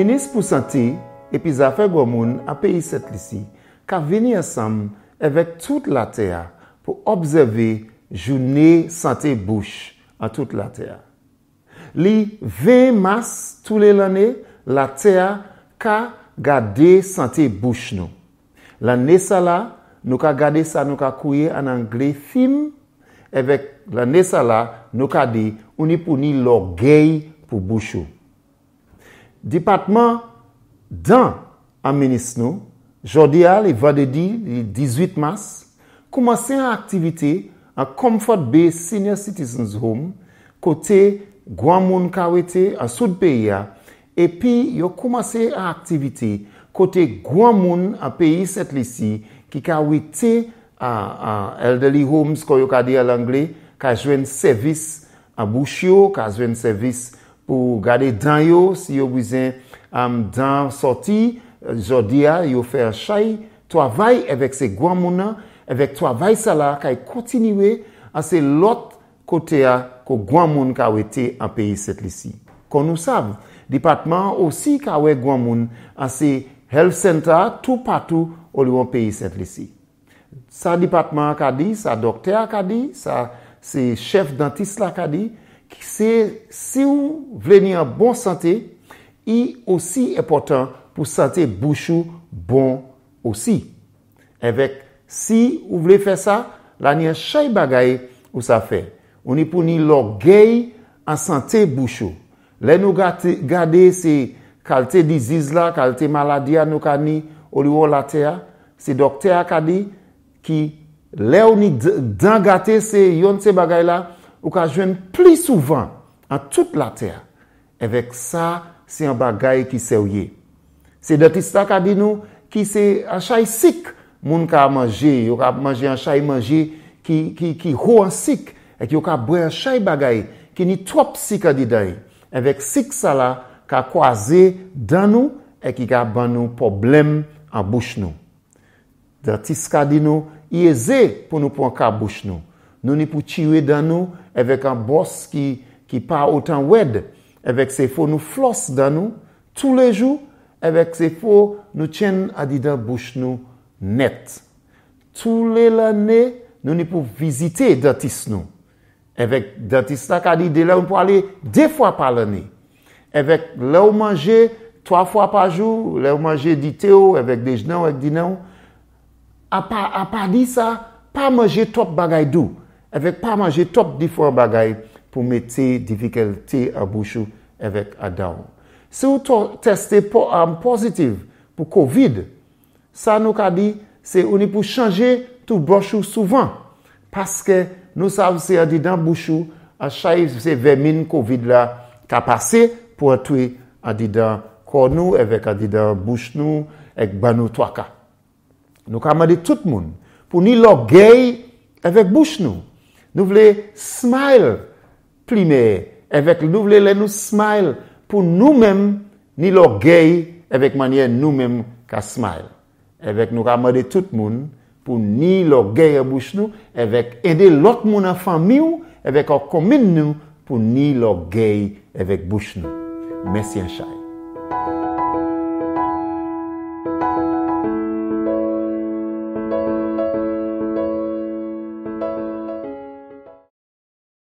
Menis pou sante epi zafè gwa moun apè yi set lisi ka veni asam evèk tout la teya pou obzève jounè sante bouch an tout la teya. Li 20 mars tout lè lennè la teya ka gade sante bouch nou. La nè sa la nou ka gade sa nou ka kouye an angrè fim evèk la nè sa la nou ka dey unipouni logèy pou bouchou. Dipatman dan a menis nou, jodi a li vade di li 18 mas, koumasen a aktivite a Comfort Bay Senior Citizens Home kote gwa moun kawete a soud peyi a. Epi yo koumasen a aktivite kote gwa moun a peyi set lisi ki kawete a elderly homes kwa yo kadi a langle ka jwen servis a bouchio, ka jwen servis. pou gade dan yo, si yo bwizen am dan soti, euh, jodi ya, yo fè chay, twavay evèk se Gwamouna, evèk twavay sa la, kay e kontinwe anse lot kote ya ko Gwamouna ka wè te an peyi set lisi. Kon nou sav, dipatman osi ka wè Gwamouna anse health center tou patou ol yon peyi set lisi. Sa dipatman ka di, sa dokter ka di, sa se chef dentiste la ka di, Si ou vle ni an bon sante, i osi epotan pou sante bouchou bon osi. Evèk, si ou vle fè sa, la ni an chay bagay ou sa fè. Ou ni pou ni logèy an sante bouchou. Le nou gade se kalte diziz la, kalte maladia nou ka ni, ou li ou la te a, se dokte a ka di, ki le ou ni dangate se yon te bagay la, Ou ka jwen pli souvan an tout la ter. Ewek sa, se an bagay ki se ouye. Se dati sa ka di nou ki se an chay sik moun ka manje. Ou ka manje an chay manje ki ho an sik. Eki ou ka bre an chay bagay ki ni trop sika di day. Ewek sik sa la ka kwa ze dan nou eki ka ban nou problem an bouch nou. Dati sa ka di nou, ye ze pou nou pon ka bouch nou. Nou ni pou chiwe dan nou evek an bos ki pa otan wed. Evek se fo nou flos dan nou tou le jou. Evek se fo nou tjen adida bouch nou net. Tou le lene nou ni pou vizite datis nou. Evek datis ta ka di de la ou pou ale de fwa pa lene. Evek la ou manje toa fwa pa jou. Le ou manje di te ou evek de jnan ou di nan. A pa di sa pa manje top bagay dou. Ewek pa manje top difor bagay pou me te difikelte a bouchou ewek a daon. Se ou to teste po am pozitiv pou kovid, sa nou ka di se ou ni pou chanje tou bouchou souvan. Paske nou sav se adidan bouchou a chayiv se vemin kovid la ka pase pou atwe adidan konou ewek adidan bouch nou ek banou toaka. Nou ka manje tout moun pou ni log gay ewek bouch nou. nou vle smile plime, evek nou vle lè nou smile pou nou men ni lò gèy evek manye nou men ka smile evek nou ramade tout moun pou ni lò gèy a bouch nou evek endè lot moun an fami ou evek a komin nou pou ni lò gèy evek bouch nou Mèsien Chay